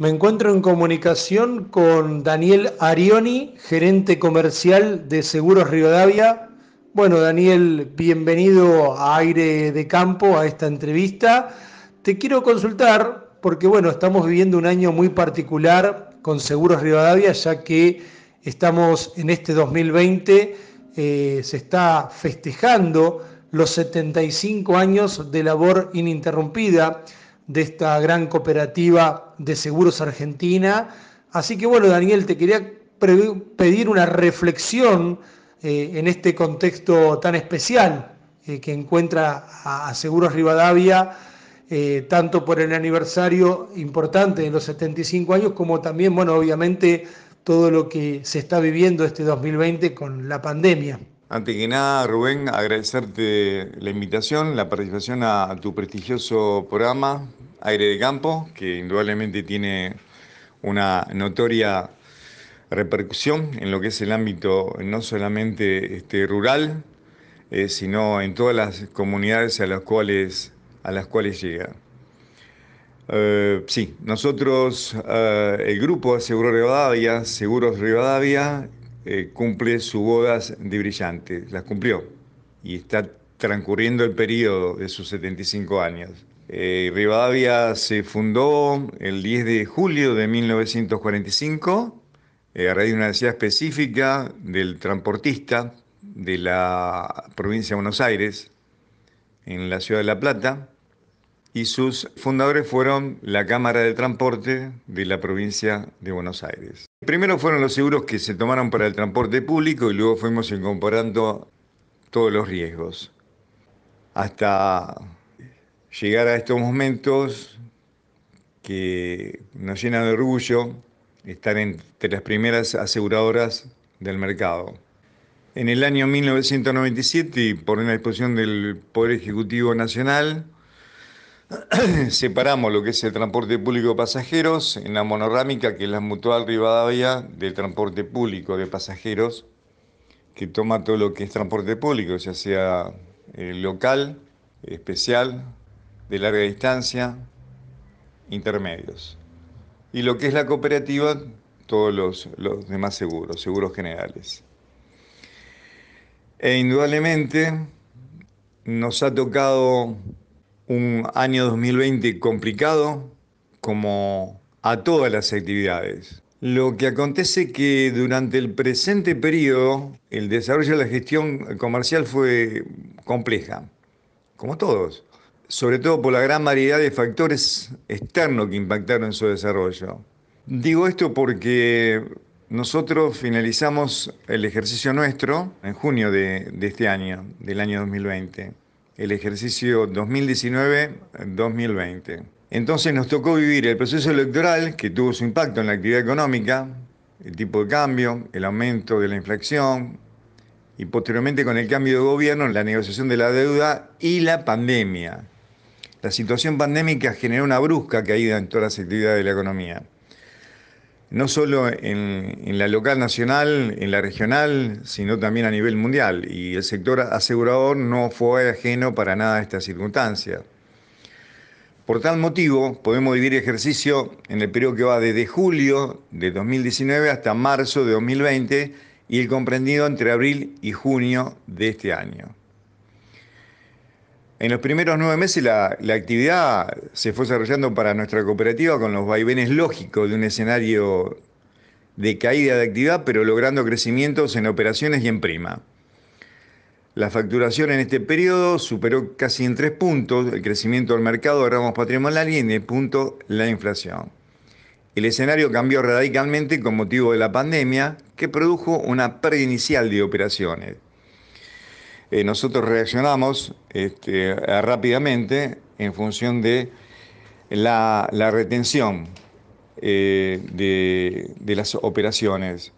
Me encuentro en comunicación con Daniel Arioni, gerente comercial de Seguros Rivadavia. Bueno, Daniel, bienvenido a Aire de Campo, a esta entrevista. Te quiero consultar, porque bueno, estamos viviendo un año muy particular con Seguros Rivadavia, ya que estamos en este 2020, eh, se está festejando los 75 años de labor ininterrumpida de esta gran cooperativa de seguros argentina. Así que bueno, Daniel, te quería pedir una reflexión eh, en este contexto tan especial eh, que encuentra a, Seguros Rivadavia, eh, tanto por el aniversario importante de los 75 años, como también, bueno, obviamente todo lo que se está viviendo este 2020 con la pandemia. Antes que nada, Rubén, agradecerte la invitación, la participación a tu prestigioso programa. Aire de Campo, que indudablemente tiene una notoria repercusión en lo que es el ámbito no solamente este, rural, eh, sino en todas las comunidades a las cuales, a las cuales llega. Eh, sí, nosotros, eh, el grupo Seguro Rivadavia, Seguros Rivadavia, cumple sus bodas de brillante, las cumplió y está transcurriendo el periodo de sus 75 años. Eh, Rivadavia se fundó el 10 de julio de 1945 eh, a raíz de una necesidad específica del transportista de la provincia de Buenos Aires, en la ciudad de La Plata, y sus fundadores fueron la Cámara de Transporte de la provincia de Buenos Aires. Primero fueron los seguros que se tomaron para el transporte público y luego fuimos incorporando todos los riesgos. Hasta llegar a estos momentos que nos llenan de orgullo estar entre las primeras aseguradoras del mercado. En el año 1997, por una disposición del Poder Ejecutivo Nacional, separamos lo que es el transporte público de pasajeros en la monorámica que es la mutual Rivadavia del transporte público de pasajeros, que toma todo lo que es transporte público, ya sea eh, local, especial, de larga distancia, intermedios. Y lo que es la cooperativa, todos los, demás seguros, seguros generales. E indudablemente nos ha tocado un año 2020 complicado como a todas las actividades. Lo que acontece que durante el presente periodo el desarrollo de la gestión comercial fue compleja, como todos sobre todo por la gran variedad de factores externos que impactaron en su desarrollo. Digo esto porque nosotros finalizamos el ejercicio nuestro en junio de, de este año, del año 2020, el ejercicio 2019-2020. Entonces nos tocó vivir el proceso electoral que tuvo su impacto en la actividad económica, el tipo de cambio, el aumento de la inflación y posteriormente con el cambio de gobierno, la negociación de la deuda y la pandemia. La situación pandémica generó una brusca caída en todas las actividades de la economía, no solo en, la local nacional, en la regional, sino también a nivel mundial. Y el sector asegurador no fue ajeno para nada a estas circunstancia. Por tal motivo, podemos vivir ejercicio en el periodo que va desde julio de 2019 hasta marzo de 2020 y el comprendido entre abril y junio de este año. En los primeros nueve meses la, actividad se fue desarrollando para nuestra cooperativa con los vaivenes lógicos de un escenario de caída de actividad, pero logrando crecimientos en operaciones y en prima. La facturación en este periodo superó casi en tres puntos el crecimiento del mercado de ramos patrimoniales y en el punto la inflación. El escenario cambió radicalmente con motivo de la pandemia, que produjo una pérdida inicial de operaciones. Eh, nosotros reaccionamos este, eh, rápidamente en función de la, retención eh, de, las operaciones.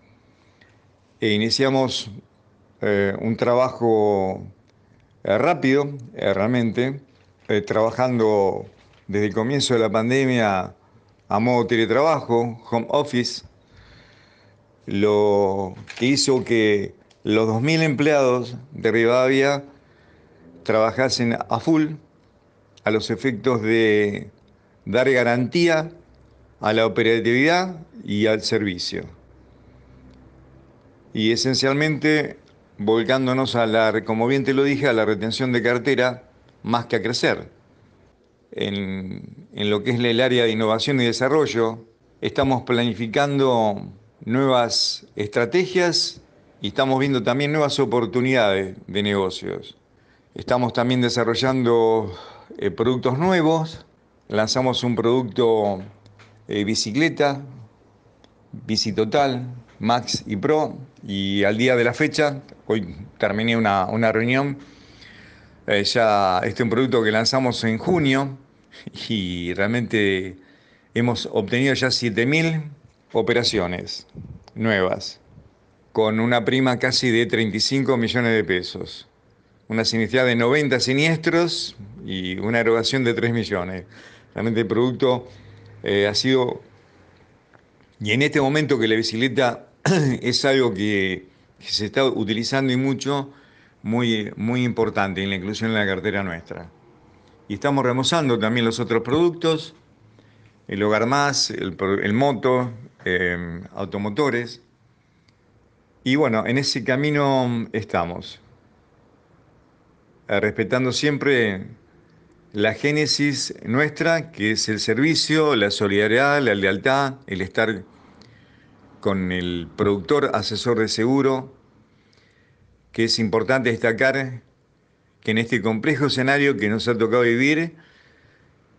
E iniciamos un trabajo rápido, realmente, trabajando desde el comienzo de la pandemia a modo teletrabajo, home office, lo que hizo que los 2.000 empleados de Rivadavia trabajasen a full a los efectos de dar garantía a la operatividad y al servicio. Y esencialmente volcándonos a la, como bien te lo dije, a la retención de cartera más que a crecer. En, en lo que es el área de innovación y desarrollo, estamos planificando nuevas estrategias y estamos viendo también nuevas oportunidades de negocios. Estamos también desarrollando eh, productos nuevos. Lanzamos un producto eh, bicicleta, bici total, Max y Pro. Y al día de la fecha, hoy terminé una, reunión. Eh, ya este es un producto que lanzamos en junio y realmente hemos obtenido ya 7.000 operaciones nuevas con una prima casi de 35 millones de pesos, una siniestra de 90 siniestros y una erogación de 3 millones. Realmente el producto eh, ha sido, y en este momento que la bicicleta es algo que, se está utilizando y mucho, muy, muy importante en la inclusión en la cartera nuestra. Y estamos remozando también los otros productos, el hogar más, el, moto, eh, automotores. Y bueno, en ese camino estamos, eh, respetando siempre la génesis nuestra, que es el servicio, la solidaridad, la lealtad, el estar con el productor asesor de seguro, que es importante destacar que en este complejo escenario que nos ha tocado vivir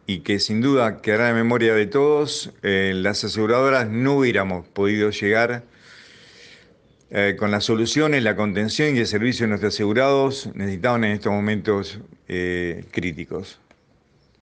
y que sin duda quedará en memoria de todos, eh, las aseguradoras no hubiéramos podido llegar eh, con las soluciones, la contención y el servicio de nuestros asegurados necesitaban en estos momentos eh, críticos.